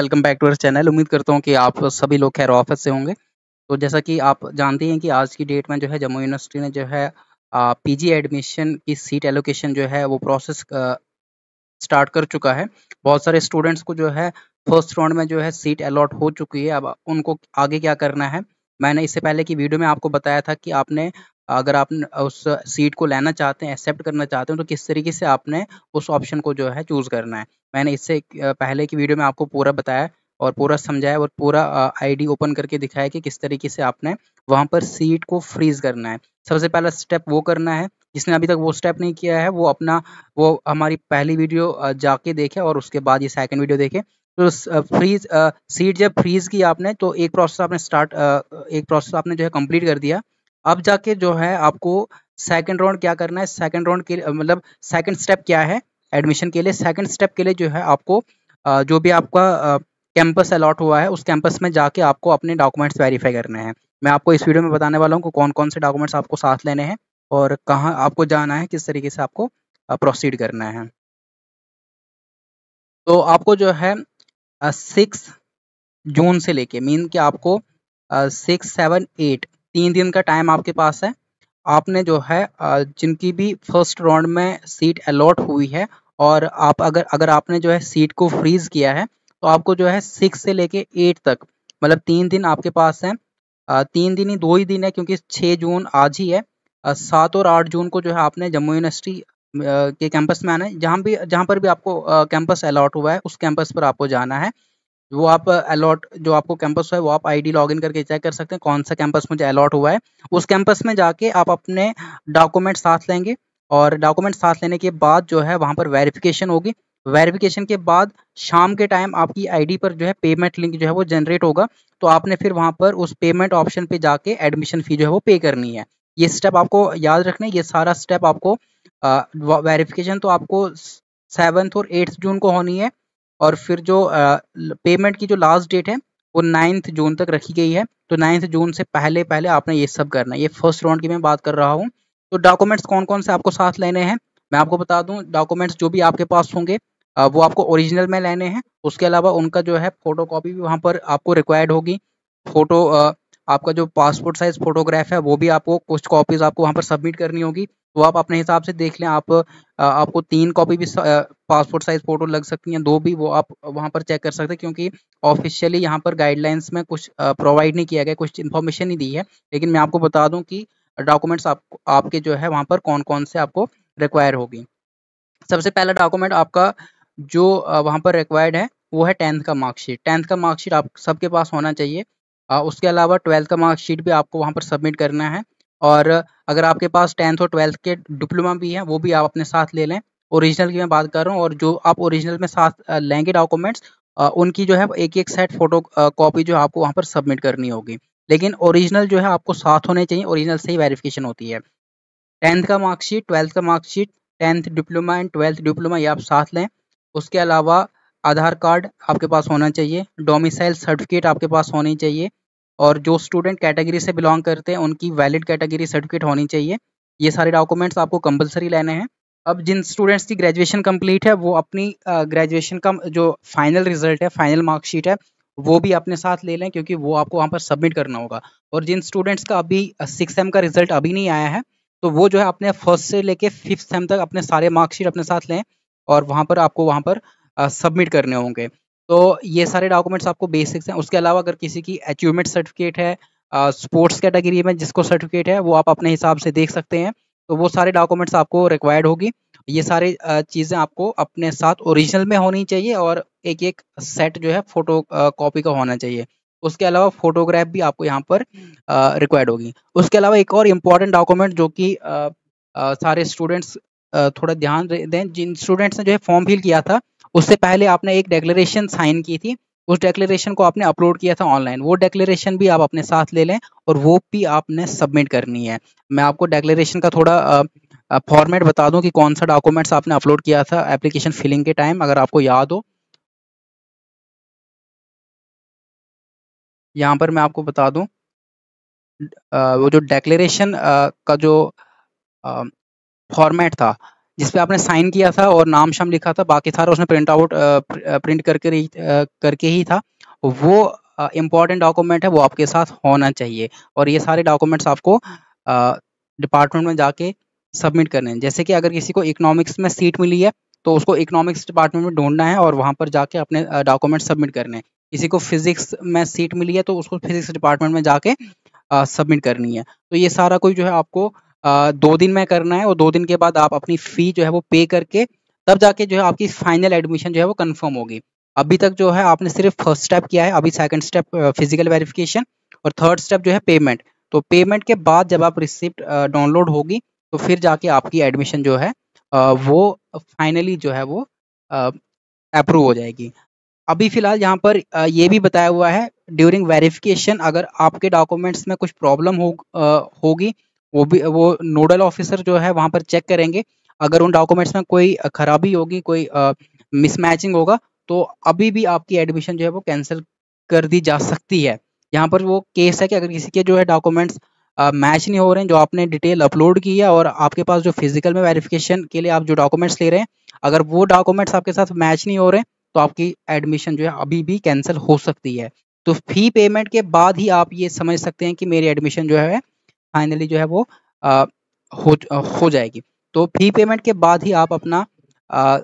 welcome back to our channel उम्मीद करता हूँ कि आप सभी लोग खैर ऑफिस से होंगे तो जैसा कि आप जानते हैं कि आज की डेट में जो है जम्मू यूनिवर्सिटी ने जो है पीजी एडमिशन की सीट एलोकेशन जो है वो प्रोसेस स्टार्ट कर चुका है बहुत सारे स्टूडेंट्स को जो है फर्स्ट राउंड में जो है सीट अलॉट हो चुकी है अब उनको आगे क्या करना है मैंने इससे पहले की वीडियो में आपको बताया था कि आपने अगर आप उस सीट को लेना चाहते हैं एक्सेप्ट करना चाहते हैं तो किस तरीके से आपने उस ऑप्शन को जो है चूज़ करना है मैंने इससे पहले की वीडियो में आपको पूरा बताया और पूरा समझाया और पूरा आईडी ओपन करके दिखाया कि किस तरीके से आपने वहाँ पर सीट को फ्रीज करना है सबसे पहला स्टेप वो करना है जिसने अभी तक वो स्टेप नहीं किया है वो अपना वो हमारी पहली वीडियो जाके देखे और उसके बाद ये सेकेंड वीडियो देखे तो फ्रीज सीट जब फ्रीज की आपने तो एक प्रोसेस आपने स्टार्ट एक प्रोसेस आपने जो है कम्प्लीट कर दिया अब जाके जो है आपको सेकेंड राउंड क्या करना है सेकेंड राउंड के मतलब सेकेंड स्टेप क्या है एडमिशन के लिए सेकेंड स्टेप के लिए जो है आपको जो भी आपका कैंपस अलॉट हुआ है उस कैंपस में जाके आपको अपने डॉक्यूमेंट्स वेरीफाई करने हैं मैं आपको इस वीडियो में बताने वाला हूँ कि कौन कौन से डॉक्यूमेंट्स आपको साथ लेने हैं और कहाँ आपको जाना है किस तरीके से आपको प्रोसीड करना है तो आपको जो है सिक्स जून से लेके मीन कि आपको सिक्स सेवन एट तीन दिन का टाइम आपके पास है आपने जो है जिनकी भी फर्स्ट राउंड में सीट अलॉट हुई है और आप अगर अगर आपने जो है सीट को फ्रीज किया है तो आपको जो है सिक्स से लेके एट तक मतलब तीन दिन आपके पास हैं तीन दिन ही दो ही दिन है क्योंकि छः जून आज ही है सात और आठ जून को जो है आपने जम्मू यूनिवर्सिटी के कैंपस में आना है जहाँ भी जहाँ पर भी आपको कैंपस अलॉट हुआ है उस कैंपस पर आपको जाना है वो आप अलॉट जो आपको कैंपस है वो आप आईडी लॉगिन करके चेक कर सकते हैं कौन सा कैंपस मुझे अलॉट हुआ है उस कैंपस में जाके आप अपने डॉक्यूमेंट साथ लेंगे और डॉक्यूमेंट साथ लेने के बाद जो है वहाँ पर वेरिफिकेशन होगी वेरिफिकेशन के बाद शाम के टाइम आपकी आईडी पर जो है पेमेंट लिंक जो है वो जनरेट होगा तो आपने फिर वहाँ पर उस पेमेंट ऑप्शन पर जाके एडमिशन फी जो है वो पे करनी है ये स्टेप आपको याद रखना है ये सारा स्टेप आपको वेरिफिकेशन तो आपको सेवन्थ और एट्थ जून को होनी है और फिर जो पेमेंट की जो लास्ट डेट है वो नाइन्थ जून तक रखी गई है तो नाइन्थ जून से पहले पहले आपने ये सब करना है ये फर्स्ट राउंड की मैं बात कर रहा हूँ तो डॉक्यूमेंट्स कौन कौन से आपको साथ लेने हैं मैं आपको बता दूँ डॉक्यूमेंट्स जो भी आपके पास होंगे वो आपको ओरिजिनल में लेने हैं उसके अलावा उनका जो है फोटो भी वहाँ पर आपको रिक्वायर्ड होगी फोटो आपका जो पासपोर्ट साइज फोटोग्राफ है वो भी आपको कुछ कॉपीज आपको वहाँ पर सबमिट करनी होगी तो आप अपने हिसाब से देख लें आप आपको तीन कॉपी भी पासपोर्ट साइज फोटो लग सकती हैं दो भी वो आप वहाँ पर चेक कर सकते हैं क्योंकि ऑफिशियली यहाँ पर गाइडलाइंस में कुछ प्रोवाइड नहीं किया गया कुछ इन्फॉर्मेशन नहीं दी है लेकिन मैं आपको बता दूँ कि डॉक्यूमेंट्स आप आपके जो है वहाँ पर कौन कौन से आपको रिक्वायर होगी सबसे पहला डॉक्यूमेंट आपका जो वहाँ पर रिक्वायर्ड है वो है टेंथ का मार्कशीट टेंथ का मार्कशीट आप सबके पास होना चाहिए उसके अलावा ट्वेल्थ का मार्कशीट भी आपको वहाँ पर सबमिट करना है और अगर आपके पास टेंथ और ट्वेल्थ के डिप्लोमा भी हैं वो भी आप अपने साथ ले लें ओरिजिनल की मैं बात कर रहा हूँ और जो आप ओरिजिनल में साथ लेंगे डॉक्यूमेंट्स उनकी जो है एक एक सेट फोटो कॉपी जो आपको वहाँ पर सबमिट करनी होगी लेकिन ओरिजिनल जो है आपको साथ होने चाहिए ओरिजिनल से ही वेरिफिकेशन होती है टेंथ का मार्कशीट ट्वेल्थ का marksheet tenth diploma and twelfth diploma ये आप साथ लें उसके अलावा आधार कार्ड आपके पास होना चाहिए डोमिसाइल सर्टिफिकेट आपके पास होनी चाहिए और जो स्टूडेंट कैटेगरी से बिलोंग करते हैं उनकी वैलिड कैटेगरी सर्टिफिकेट होनी चाहिए ये सारे डॉक्यूमेंट्स आपको कंपलसरी लेने हैं अब जिन स्टूडेंट्स की ग्रेजुएशन कंप्लीट है वो अपनी ग्रेजुएशन का जो फाइनल रिजल्ट है फाइनल मार्कशीट है वो भी अपने साथ ले लें क्योंकि वो आपको वहाँ पर सबमिट करना होगा और जिन स्टूडेंट्स का अभी सिक्स सेम का रिजल्ट अभी नहीं आया है तो वो जो है अपने फर्स्ट से लेके फिफ्थ सेम तक अपने सारे मार्कशीट अपने साथ लें और वहाँ पर आपको वहाँ पर सबमिट करने होंगे तो ये सारे डॉक्यूमेंट्स आपको बेसिक्स हैं उसके अलावा अगर किसी की अचीवमेंट सर्टिफिकेट है स्पोर्ट्स कैटेगरी में जिसको सर्टिफिकेट है वो आप अपने हिसाब से देख सकते हैं तो वो सारे डॉक्यूमेंट्स आपको रिक्वायर्ड होगी ये सारे चीज़ें आपको अपने साथ ओरिजिनल में होनी चाहिए और एक एक सेट जो है फोटो कॉपी का होना चाहिए उसके अलावा फोटोग्राफ भी आपको यहाँ पर रिक्वायर्ड होगी उसके अलावा एक और इम्पॉर्टेंट डॉक्यूमेंट जो कि सारे स्टूडेंट्स थोड़ा ध्यान दें जिन स्टूडेंट्स ने जो है फॉर्म फिल किया था उससे पहले आपने एक डेक्लेरेशन साइन की थी उस डेक्लेरेशन को आपने अपलोड किया था ऑनलाइन वो डेक्लेरेशन भी आप अपने साथ ले लें और वो भी आपने सबमिट करनी है मैं आपको डेक्लेरेशन का थोड़ा फॉर्मेट बता दूं कि कौन सा डॉक्यूमेंट्स आपने अपलोड किया था एप्लीकेशन फिलिंग के टाइम अगर आपको याद हो यहाँ पर मैं आपको बता दूं वो जो डेक्लेरेशन का जो फॉर्मेट था जिसपे आपने साइन किया था और नाम शाम लिखा था बाकी सारा उसने प्रिंट आउट प्रिंट करके ही करके ही था वो इम्पॉर्टेंट डॉक्यूमेंट है वो आपके साथ होना चाहिए और ये सारे डॉक्यूमेंट्स आपको डिपार्टमेंट में जाके सबमिट करने हैं जैसे कि अगर किसी को इकोनॉमिक्स में सीट मिली है तो उसको इकोनॉमिक्स डिपार्टमेंट में ढूंढना है और वहाँ पर जाके अपने डॉक्यूमेंट सबमिट करने हैं किसी को फिजिक्स में सीट मिली है तो उसको फिजिक्स डिपार्टमेंट में जाके सबमिट करनी है तो ये सारा कोई जो है आपको दो दिन में करना है और दो दिन के बाद आप अपनी फी जो है वो पे करके तब जाके जो है आपकी फाइनल एडमिशन जो है वो कंफर्म होगी अभी तक जो है आपने सिर्फ फर्स्ट स्टेप किया है अभी सेकंड स्टेप फिजिकल वेरिफिकेशन और थर्ड स्टेप जो है पेमेंट तो पेमेंट के बाद जब आप रिसिप्ट डाउनलोड होगी तो फिर जाके आपकी एडमिशन जो है वो फाइनली जो है वो अप्रूव हो जाएगी अभी फिलहाल यहाँ पर ये भी बताया हुआ है ड्यूरिंग वेरिफिकेशन अगर आपके डॉक्यूमेंट्स में कुछ प्रॉब्लम हो होगी वो भी वो नोडल ऑफिसर जो है वहां पर चेक करेंगे अगर उन डॉक्यूमेंट्स में कोई खराबी होगी कोई मिसमैचिंग होगा तो अभी भी आपकी एडमिशन जो है वो कैंसिल कर दी जा सकती है यहाँ पर वो केस है कि अगर किसी के जो है डॉक्यूमेंट्स मैच नहीं हो रहे हैं जो आपने डिटेल अपलोड की है और आपके पास जो फिजिकल में वेरिफिकेशन के लिए आप जो डॉक्यूमेंट्स ले रहे हैं अगर वो डॉक्यूमेंट्स आपके साथ मैच नहीं हो रहे हैं तो आपकी एडमिशन जो है अभी भी कैंसिल हो सकती है तो फी पेमेंट के बाद ही आप ये समझ सकते हैं कि मेरी एडमिशन जो है फाइनली जो है वो आ, हो हो जाएगी तो फी पेमेंट के बाद ही आप अपना आ,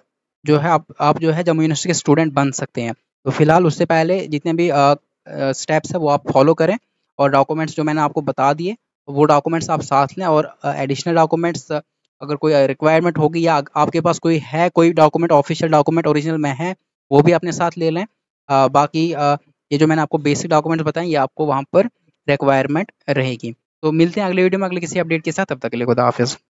जो है आप आप जो है जम्मू यूनिवर्सिटी के स्टूडेंट बन सकते हैं तो फिलहाल उससे पहले जितने भी स्टेप्स है वो आप फॉलो करें और डॉक्यूमेंट्स जो मैंने आपको बता दिए वो डॉक्यूमेंट्स आप साथ लें और एडिशनल डॉक्यूमेंट्स अगर कोई रिक्वायरमेंट होगी या आपके पास कोई है कोई डॉक्यूमेंट ऑफिशियल डॉक्यूमेंट ओरिजिनल में है वो भी अपने साथ ले लें आ, बाकी आ, ये जो मैंने आपको बेसिक डॉक्यूमेंट्स बताएं ये आपको वहाँ पर रिक्वायरमेंट रहेगी तो मिलते हैं अगले वीडियो में अगले किसी अपडेट के साथ तब तक के लिए खुदा हाफिज़